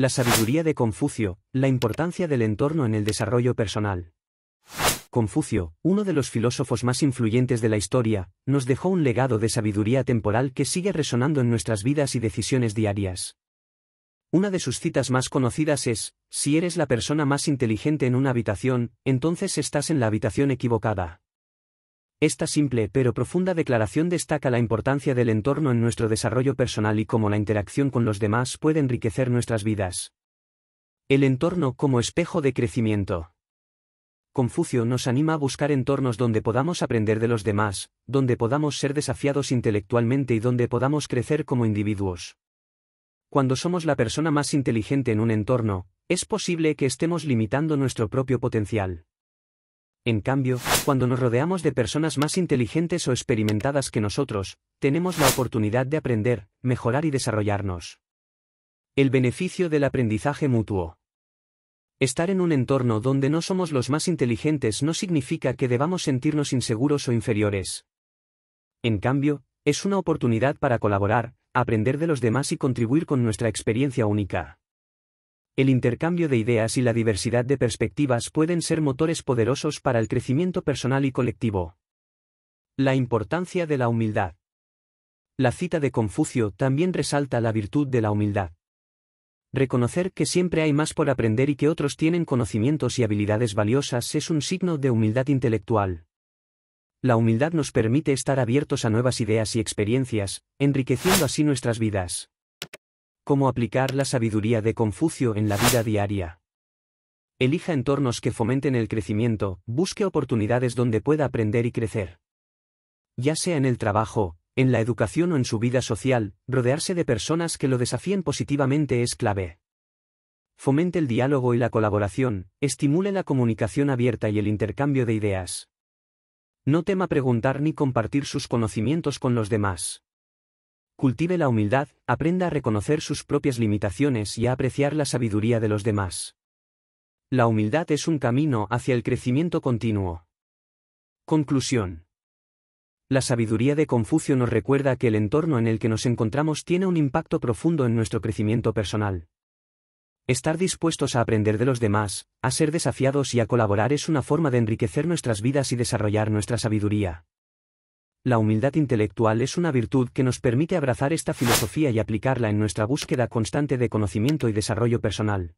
La sabiduría de Confucio, la importancia del entorno en el desarrollo personal. Confucio, uno de los filósofos más influyentes de la historia, nos dejó un legado de sabiduría temporal que sigue resonando en nuestras vidas y decisiones diarias. Una de sus citas más conocidas es, si eres la persona más inteligente en una habitación, entonces estás en la habitación equivocada. Esta simple pero profunda declaración destaca la importancia del entorno en nuestro desarrollo personal y cómo la interacción con los demás puede enriquecer nuestras vidas. El entorno como espejo de crecimiento. Confucio nos anima a buscar entornos donde podamos aprender de los demás, donde podamos ser desafiados intelectualmente y donde podamos crecer como individuos. Cuando somos la persona más inteligente en un entorno, es posible que estemos limitando nuestro propio potencial. En cambio, cuando nos rodeamos de personas más inteligentes o experimentadas que nosotros, tenemos la oportunidad de aprender, mejorar y desarrollarnos. El beneficio del aprendizaje mutuo. Estar en un entorno donde no somos los más inteligentes no significa que debamos sentirnos inseguros o inferiores. En cambio, es una oportunidad para colaborar, aprender de los demás y contribuir con nuestra experiencia única el intercambio de ideas y la diversidad de perspectivas pueden ser motores poderosos para el crecimiento personal y colectivo. La importancia de la humildad. La cita de Confucio también resalta la virtud de la humildad. Reconocer que siempre hay más por aprender y que otros tienen conocimientos y habilidades valiosas es un signo de humildad intelectual. La humildad nos permite estar abiertos a nuevas ideas y experiencias, enriqueciendo así nuestras vidas. Cómo aplicar la sabiduría de Confucio en la vida diaria. Elija entornos que fomenten el crecimiento, busque oportunidades donde pueda aprender y crecer. Ya sea en el trabajo, en la educación o en su vida social, rodearse de personas que lo desafíen positivamente es clave. Fomente el diálogo y la colaboración, estimule la comunicación abierta y el intercambio de ideas. No tema preguntar ni compartir sus conocimientos con los demás cultive la humildad, aprenda a reconocer sus propias limitaciones y a apreciar la sabiduría de los demás. La humildad es un camino hacia el crecimiento continuo. Conclusión. La sabiduría de Confucio nos recuerda que el entorno en el que nos encontramos tiene un impacto profundo en nuestro crecimiento personal. Estar dispuestos a aprender de los demás, a ser desafiados y a colaborar es una forma de enriquecer nuestras vidas y desarrollar nuestra sabiduría. La humildad intelectual es una virtud que nos permite abrazar esta filosofía y aplicarla en nuestra búsqueda constante de conocimiento y desarrollo personal.